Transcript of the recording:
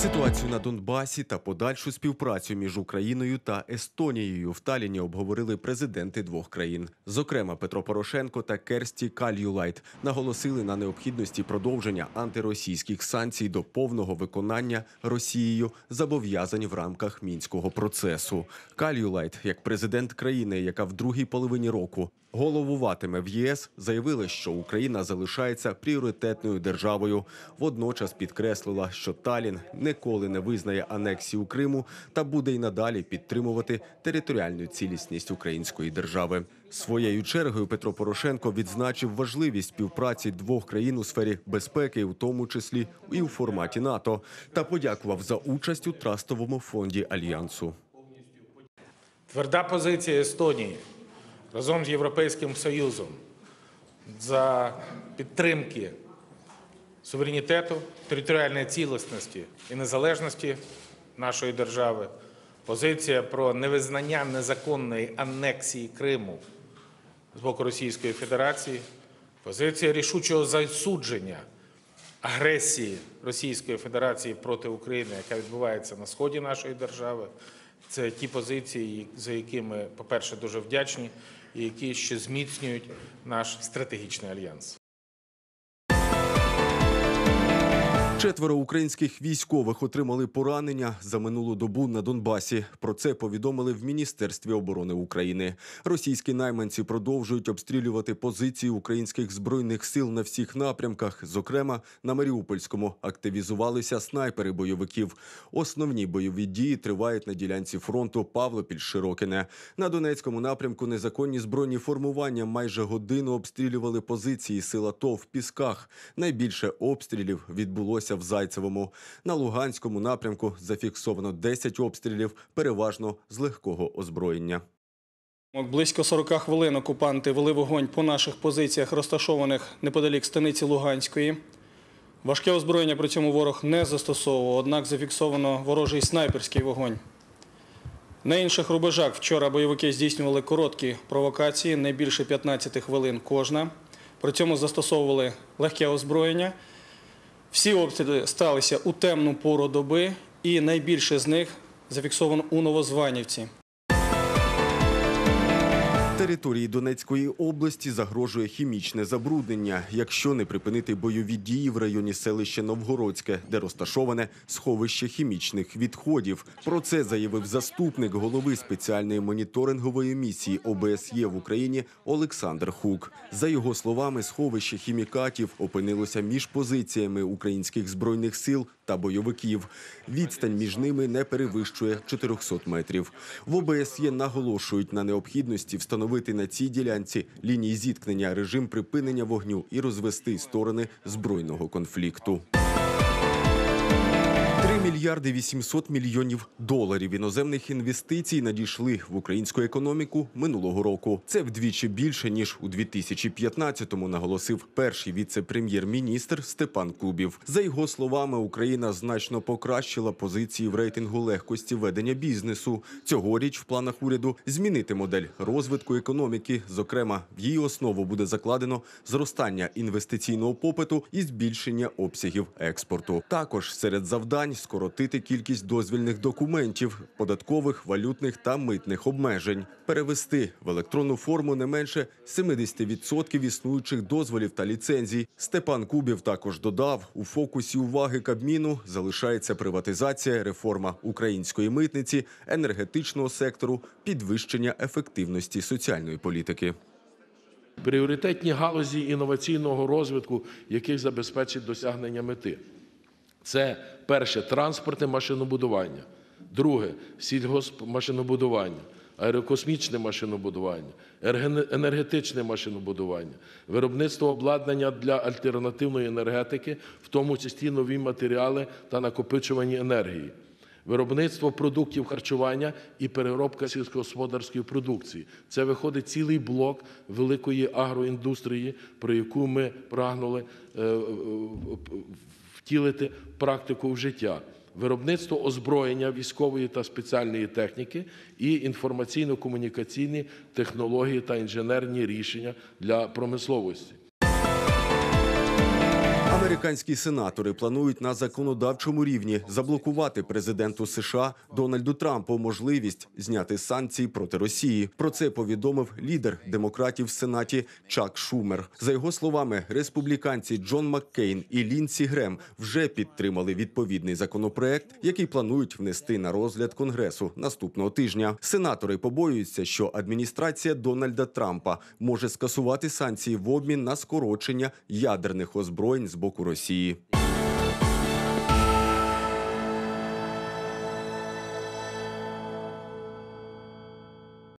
Ситуацію на Донбасі та подальшу співпрацю між Україною та Естонією в Таліні обговорили президенти двох країн. Зокрема, Петро Порошенко та Керсті Кальюлайт наголосили на необхідності продовження антиросійських санкцій до повного виконання Росією зобов'язань в рамках мінського процесу. Кальюлайт, як президент країни, яка в другій половині року головуватиме в ЄС, заявили, що Україна залишається пріоритетною державою. Водночас підкреслила, що Талін ніколи не визнає анексію Криму та буде й надалі підтримувати територіальну цілісність української держави. Своєю чергою Петро Порошенко відзначив важливість співпраці двох країн у сфері безпеки, у тому числі і у форматі НАТО, та подякував за участь у трастовому фонді альянсу. Тверда позиція Естонії разом з Європейським Союзом за підтримки суверенітету, територіальної цілісності і незалежності нашої держави. Позиція про невизнання незаконної анексії Криму з боку Російської Федерації, позиція рішучого засудження агресії Російської Федерації проти України, яка відбувається на сході нашої держави. Це ті позиції, за які ми, по перше, дуже вдячні які ще зміцнюють наш стратегічний альянс. Четверо українських військових отримали поранення за минулу добу на Донбасі. Про це повідомили в Міністерстві оборони України. Російські найманці продовжують обстрілювати позиції українських збройних сил на всіх напрямках. Зокрема, на Маріупольському активізувалися снайпери бойовиків. Основні бойові дії тривають на ділянці фронту Павлопіль-Широкине. На Донецькому напрямку незаконні збройні формування майже годину обстрілювали позиції сил АТО в Пісках. Найбільше обстрілів відбулося відбулося в Зайцевому. На Луганському напрямку зафіксовано 10 обстрілів, переважно з легкого озброєння. Близько 40 хвилин окупанти вели вогонь по наших позиціях, розташованих неподалік станиці Луганської. Важке озброєння при цьому ворог не застосовував, однак зафіксовано ворожий снайперський вогонь. На інших рубежах вчора бойовики здійснювали короткі провокації, не більше 15 хвилин кожна. При цьому застосовували легке озброєння всі обстріли сталися у темну пору доби, і найбільше з них зафіксовано у Новозванівці. Території Донецької області загрожує хімічне забруднення, якщо не припинити бойові дії в районі селища Новгородське, де розташоване сховище хімічних відходів. Про це заявив заступник голови спеціальної моніторингової місії ОБСЄ в Україні Олександр Хук. За його словами, сховище хімікатів опинилося між позиціями українських збройних сил та бойовиків. Відстань між ними не перевищує 400 метрів. В ОБСЄ наголошують на необхідності встановити на цій ділянці лінії зіткнення режим припинення вогню і розвести сторони збройного конфлікту мільярди 800 мільйонів доларів іноземних інвестицій надійшли в українську економіку минулого року. Це вдвічі більше ніж у 2015-му, Наголосив перший віце-прем'єр-міністр Степан Кубів. За його словами, Україна значно покращила позиції в рейтингу легкості ведення бізнесу. Цьогоріч в планах уряду змінити модель розвитку економіки. Зокрема, в її основу буде закладено зростання інвестиційного попиту і збільшення обсягів експорту. Також серед завдань скоро скоротити кількість дозвільних документів, податкових, валютних та митних обмежень, перевести в електронну форму не менше 70% існуючих дозволів та ліцензій. Степан Кубів також додав: у фокусі уваги Кабміну залишається приватизація, реформа української митниці, енергетичного сектору, підвищення ефективності соціальної політики. Пріоритетні галузі інноваційного розвитку, яких забезпечить досягнення мети. Це перше транспортне машинобудування, друге сільгоспмашинобудування, аерокосмічне машинобудування, енергетичне машинобудування, виробництво обладнання для альтернативної енергетики, в тому числі нові матеріали та накопичувані енергії. Виробництво продуктів харчування і переробка сільськогосподарської продукції це виходить цілий блок великої агроіндустрії, про яку ми прагнули е, в втілити практику в життя. Виробництво озброєння військової та спеціальної техніки і інформаційно-комунікаційні технології та інженерні рішення для промисловості. Американські сенатори планують на законодавчому рівні заблокувати президенту США Дональду Трампу можливість зняти санкції проти Росії. Про це повідомив лідер демократів в Сенаті Чак Шумер. За його словами, республіканці Джон Маккейн і Лінсі Грем вже підтримали відповідний законопроект, який планують внести на розгляд конгресу наступного тижня. Сенатори побоюються, що адміністрація Дональда Трампа може скасувати санкції в обмін на скорочення ядерних озброєнь з боку боку Росії.